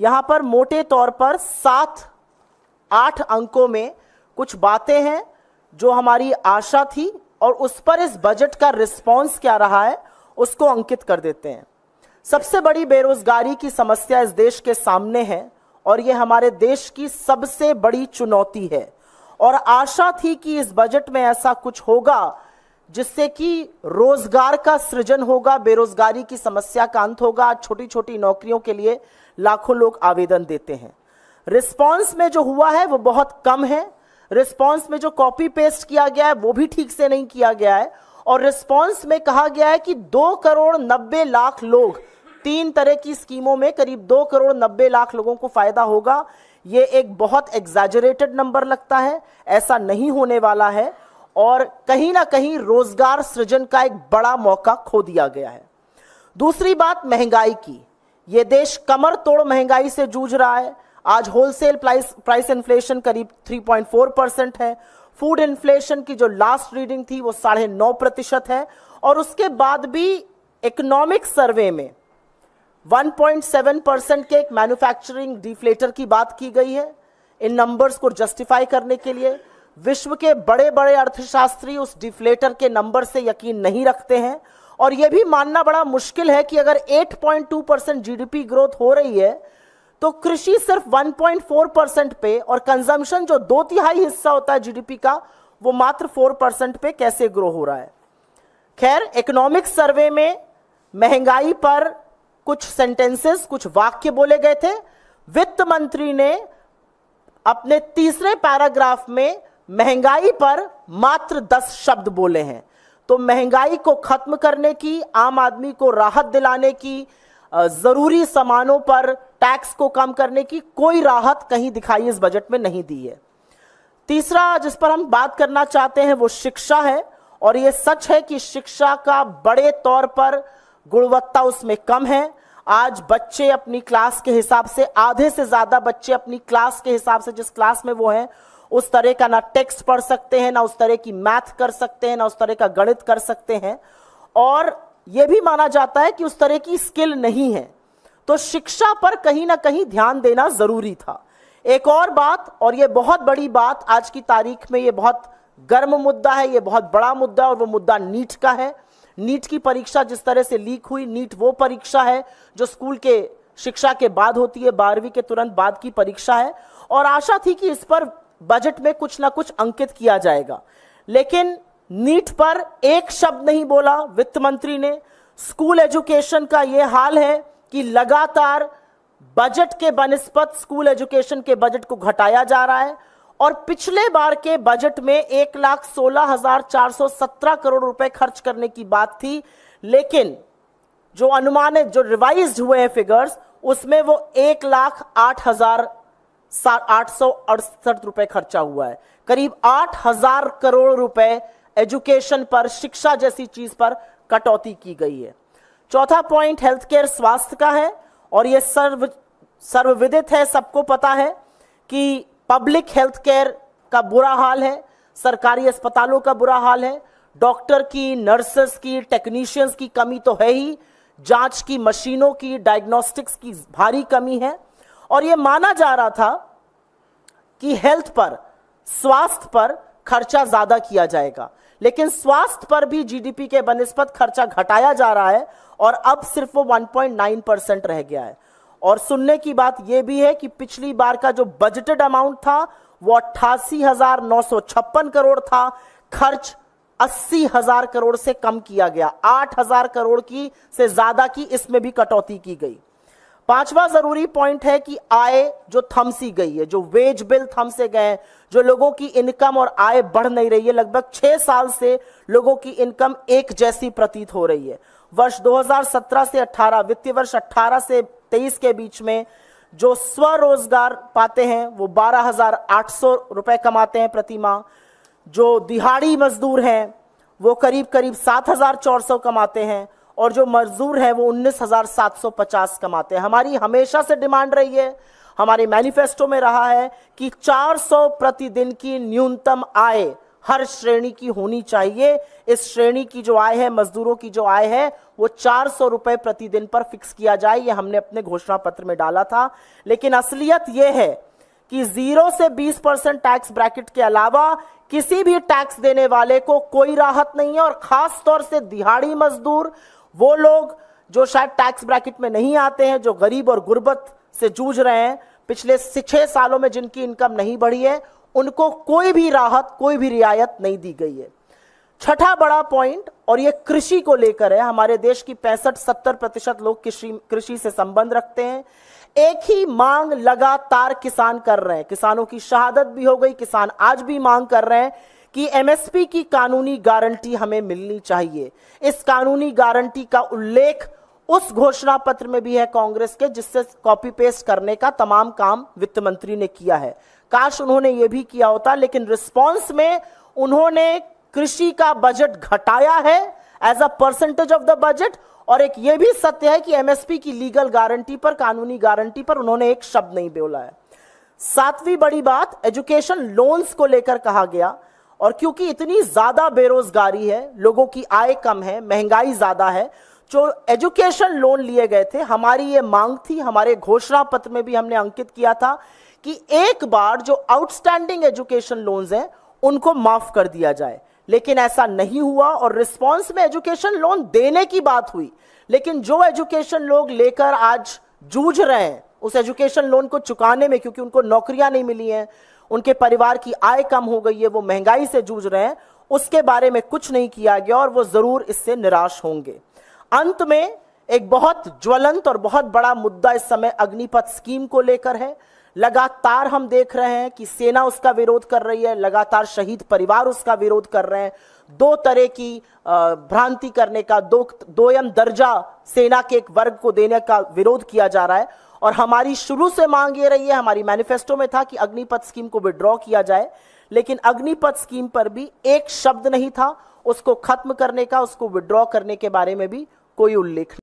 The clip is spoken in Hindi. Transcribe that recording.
यहां पर मोटे तौर पर सात आठ अंकों में कुछ बातें हैं जो हमारी आशा थी और उस पर इस बजट का रिस्पॉन्स क्या रहा है उसको अंकित कर देते हैं सबसे बड़ी बेरोजगारी की समस्या इस देश के सामने है और ये हमारे देश की सबसे बड़ी चुनौती है और आशा थी कि इस बजट में ऐसा कुछ होगा जिससे कि रोजगार का सृजन होगा बेरोजगारी की समस्या का अंत होगा आज छोटी छोटी नौकरियों के लिए लाखों लोग आवेदन देते हैं रिस्पांस में जो हुआ है वो बहुत कम है रिस्पांस में जो कॉपी पेस्ट किया गया है वो भी ठीक से नहीं किया गया है और रिस्पांस में कहा गया है कि दो करोड़ नब्बे लाख लोग तीन तरह की स्कीमों में करीब दो करोड़ नब्बे लाख लोगों को फायदा होगा ये एक बहुत एग्जाजरेटेड नंबर लगता है ऐसा नहीं होने वाला है और कहीं ना कहीं रोजगार सृजन का एक बड़ा मौका खो दिया गया है दूसरी बात महंगाई की यह देश कमर तोड़ महंगाई से जूझ रहा है आज होलसेल प्राइस प्राइस इन्फ्लेशन करीब 3.4 परसेंट है फूड इन्फ्लेशन की जो लास्ट रीडिंग थी वो साढ़े नौ प्रतिशत है और उसके बाद भी इकोनॉमिक सर्वे में 1.7 परसेंट के एक मैन्युफैक्चरिंग डिफ्लेटर की बात की गई है इन नंबर्स को जस्टिफाई करने के लिए विश्व के बड़े बड़े अर्थशास्त्री उस डिफ्लेटर के नंबर से यकीन नहीं रखते हैं और यह भी मानना बड़ा मुश्किल है कि अगर 8.2 परसेंट जीडीपी ग्रोथ हो रही है तो कृषि सिर्फ 1.4 परसेंट पे और कंजम्पशन जो दो तिहाई हिस्सा होता है जीडीपी का वो मात्र 4 परसेंट पे कैसे ग्रो हो रहा है खैर इकोनॉमिक सर्वे में महंगाई पर कुछ सेंटेंसेस कुछ वाक्य बोले गए थे वित्त मंत्री ने अपने तीसरे पैराग्राफ में महंगाई पर मात्र दस शब्द बोले हैं तो महंगाई को खत्म करने की आम आदमी को राहत दिलाने की ज़रूरी सामानों पर टैक्स को कम करने की कोई राहत कहीं दिखाई इस बजट में नहीं दी है तीसरा जिस पर हम बात करना चाहते हैं वो शिक्षा है और ये सच है कि शिक्षा का बड़े तौर पर गुणवत्ता उसमें कम है आज बच्चे अपनी क्लास के हिसाब से आधे से ज़्यादा बच्चे अपनी क्लास के हिसाब से जिस क्लास में वो हैं उस तरह का ना टेक्स्ट पढ़ सकते हैं ना उस तरह की मैथ कर सकते हैं ना उस तरह का गणित कर सकते हैं और यह भी माना जाता है कि उस तरह की स्किल नहीं है तो शिक्षा पर कहीं ना कहीं ध्यान देना जरूरी था एक और बात और यह बहुत बड़ी बात आज की तारीख में यह बहुत गर्म मुद्दा है यह बहुत बड़ा मुद्दा और वो मुद्दा नीट का है नीट की परीक्षा जिस तरह से लीक हुई नीट वो परीक्षा है जो स्कूल के शिक्षा के बाद होती है बारहवीं के तुरंत बाद की परीक्षा है और आशा थी कि इस पर बजट में कुछ ना कुछ अंकित किया जाएगा लेकिन नीट पर एक शब्द नहीं बोला वित्त मंत्री ने स्कूल एजुकेशन का यह हाल है कि लगातार बजट के बनस्पत स्कूल एजुकेशन के बजट को घटाया जा रहा है और पिछले बार के बजट में एक लाख सोलह हजार चार सौ सत्रह करोड़ रुपए खर्च करने की बात थी लेकिन जो अनुमानित जो रिवाइज हुए हैं फिगर्स उसमें वो एक लाख आठ हजार आठ सौ अड़सठ रुपए खर्चा हुआ है करीब आठ हजार करोड़ रुपए एजुकेशन पर शिक्षा जैसी चीज पर कटौती की गई है चौथा पॉइंट हेल्थ केयर स्वास्थ्य का है और यह सर्व सर्वविदित है सबको पता है कि पब्लिक हेल्थ केयर का बुरा हाल है सरकारी अस्पतालों का बुरा हाल है डॉक्टर की नर्सेस की टेक्नीशियंस की कमी तो है ही जांच की मशीनों की डायग्नोस्टिक्स की भारी कमी है और ये माना जा रहा था कि हेल्थ पर स्वास्थ्य पर खर्चा ज्यादा किया जाएगा लेकिन स्वास्थ्य पर भी जीडीपी के बनस्पत खर्चा घटाया जा रहा है और अब सिर्फ वो 1.9 परसेंट रह गया है और सुनने की बात यह भी है कि पिछली बार का जो बजटेड अमाउंट था वो अट्ठासी करोड़ था खर्च अस्सी हजार करोड़ से कम किया गया आठ हजार करोड़ की से ज्यादा की इसमें भी कटौती की गई पांचवा जरूरी पॉइंट है कि आय जो थमसी गई है जो वेज बिल थम से गए जो लोगों की इनकम और आय बढ़ नहीं रही है लगभग छह साल से लोगों की इनकम एक जैसी प्रतीत हो रही है वर्ष 2017 से 18 वित्तीय वर्ष 18 से 23 के बीच में जो स्वरोजगार पाते हैं वो 12,800 रुपए कमाते हैं प्रति माह जो दिहाड़ी मजदूर हैं वो करीब करीब सात कमाते हैं और जो मजदूर है वो उन्नीस हजार सात सौ पचास कमाते हैं हमारी हमेशा से डिमांड रही है हमारे मैनिफेस्टो में रहा है कि 400 प्रतिदिन की न्यूनतम आय हर श्रेणी की होनी चाहिए इस श्रेणी की जो आय है मजदूरों की जो आय है वो चार सौ रुपए प्रतिदिन पर फिक्स किया जाए ये हमने अपने घोषणा पत्र में डाला था लेकिन असलियत ये है कि जीरो से बीस परसेंट टैक्स ब्रैकेट के अलावा किसी भी टैक्स देने वाले को कोई राहत नहीं है और खास तौर से दिहाड़ी मजदूर वो लोग जो शायद टैक्स ब्रैकेट में नहीं आते हैं जो गरीब और गुर्बत से जूझ रहे हैं पिछले छः सालों में जिनकी इनकम नहीं बढ़ी है उनको कोई भी राहत कोई भी रियायत नहीं दी गई है छठा बड़ा पॉइंट और ये कृषि को लेकर है हमारे देश की पैंसठ सत्तर प्रतिशत लोग कृषि कृषि से संबंध रखते हैं एक ही मांग लगातार किसान कर रहे हैं किसानों की शहादत भी हो गई किसान आज भी मांग कर रहे हैं कि एमएसपी की कानूनी गारंटी हमें मिलनी चाहिए इस कानूनी गारंटी का उल्लेख उस घोषणा पत्र में भी है कांग्रेस के जिससे कॉपी पेस्ट करने का तमाम काम वित्त मंत्री ने किया है काश उन्होंने यह भी किया होता लेकिन रिस्पॉन्स में उन्होंने कृषि का बजट घटाया है as a percentage of the budget और एक यह भी सत्य है कि एमएसपी की लीगल गारंटी पर कानूनी गारंटी पर उन्होंने एक शब्द नहीं बोला है सातवीं बड़ी बात एजुकेशन लोन्स को लेकर कहा गया और क्योंकि इतनी ज़्यादा बेरोजगारी है लोगों की आय कम है महंगाई ज़्यादा है जो एजुकेशन लोन लिए गए थे हमारी ये मांग थी हमारे घोषणा पत्र में भी हमने अंकित किया था कि एक बार जो आउटस्टैंडिंग एजुकेशन लोन्स हैं उनको माफ कर दिया जाए लेकिन ऐसा नहीं हुआ और रिस्पांस में एजुकेशन लोन देने की बात हुई लेकिन जो एजुकेशन लोग लेकर आज जूझ रहे हैं उस एजुकेशन लोन को चुकाने में क्योंकि उनको नौकरियां नहीं मिली हैं उनके परिवार की आय कम हो गई है वो महंगाई से जूझ रहे हैं उसके बारे में कुछ नहीं किया गया और वो ज़रूर इससे निराश होंगे अंत में एक बहुत ज्वलंत और बहुत बड़ा मुद्दा इस समय अग्निपथ स्कीम को लेकर है लगातार हम देख रहे हैं कि सेना उसका विरोध कर रही है लगातार शहीद परिवार उसका विरोध कर रहे हैं दो तरह की भ्रांति करने का दो दोयम दर्जा सेना के एक वर्ग को देने का विरोध किया जा रहा है और हमारी शुरू से मांग ये रही है हमारी मैनिफेस्टो में था कि अग्निपथ स्कीम को विड्रॉ किया जाए लेकिन अग्निपथ स्कीम पर भी एक शब्द नहीं था उसको खत्म करने का उसको विड्रॉ करने के बारे में भी कोई उल्लेख